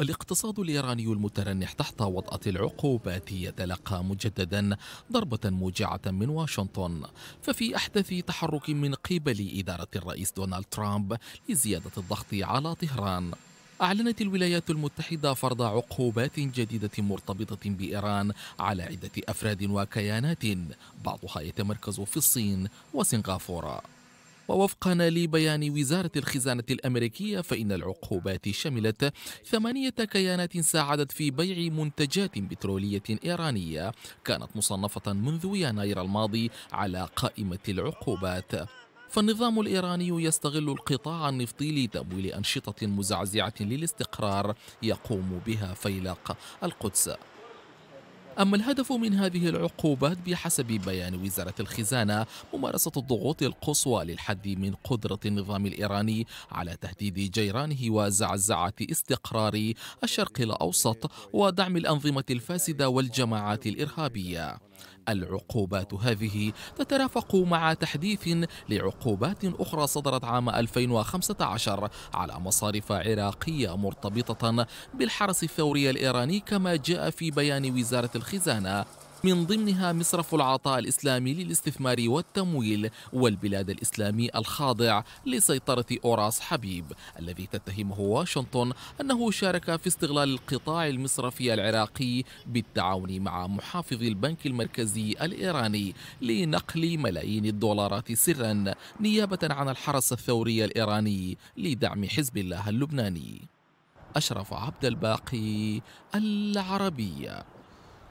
الاقتصاد الإيراني المترنح تحت وطأة العقوبات يتلقى مجددا ضربة موجعة من واشنطن ففي أحدث تحرك من قبل إدارة الرئيس دونالد ترامب لزيادة الضغط على طهران أعلنت الولايات المتحدة فرض عقوبات جديدة مرتبطة بإيران على عدة أفراد وكيانات بعضها يتمركز في الصين وسنغافورة ووفقا لبيان وزارة الخزانة الأمريكية فإن العقوبات شملت ثمانية كيانات ساعدت في بيع منتجات بترولية إيرانية كانت مصنفة منذ يناير الماضي على قائمة العقوبات فالنظام الإيراني يستغل القطاع النفطي لتمويل أنشطة مزعزعة للاستقرار يقوم بها فيلق القدس أما الهدف من هذه العقوبات بحسب بيان وزارة الخزانة ممارسة الضغوط القصوى للحد من قدرة النظام الإيراني على تهديد جيرانه وزعزعة استقرار الشرق الأوسط ودعم الأنظمة الفاسدة والجماعات الإرهابية العقوبات هذه تترافق مع تحديث لعقوبات أخرى صدرت عام 2015 على مصارف عراقية مرتبطة بالحرس الثوري الإيراني كما جاء في بيان وزارة الخزانة من ضمنها مصرف العطاء الإسلامي للاستثمار والتمويل والبلاد الإسلامي الخاضع لسيطرة أوراس حبيب الذي تتهمه واشنطن أنه شارك في استغلال القطاع المصرفي العراقي بالتعاون مع محافظ البنك المركزي الإيراني لنقل ملايين الدولارات سرا نيابة عن الحرس الثوري الإيراني لدعم حزب الله اللبناني أشرف عبد الباقي العربية